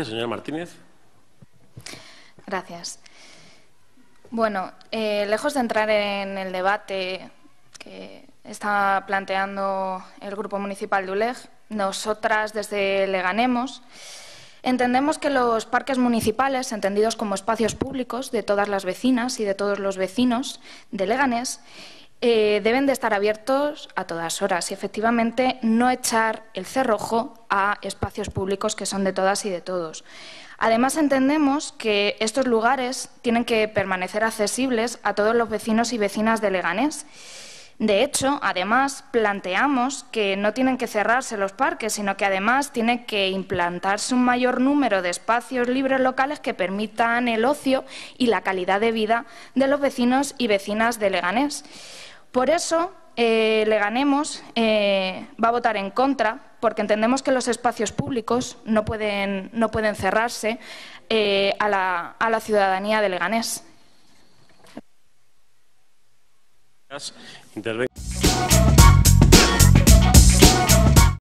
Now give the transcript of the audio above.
Gracias, señor Martínez. Gracias. Bueno, eh, lejos de entrar en el debate que está planteando el Grupo Municipal de ULEG, nosotras desde Leganemos entendemos que los parques municipales, entendidos como espacios públicos de todas las vecinas y de todos los vecinos de Leganés, eh, deben de estar abiertos a todas horas y efectivamente no echar el cerrojo a espacios públicos que son de todas y de todos. Además, entendemos que estos lugares tienen que permanecer accesibles a todos los vecinos y vecinas de Leganés. De hecho, además, planteamos que no tienen que cerrarse los parques, sino que además tiene que implantarse un mayor número de espacios libres locales que permitan el ocio y la calidad de vida de los vecinos y vecinas de Leganés. Por eso, eh, Leganemos eh, va a votar en contra porque entendemos que los espacios públicos no pueden, no pueden cerrarse eh, a, la, a, la, ciudadanía de Leganés.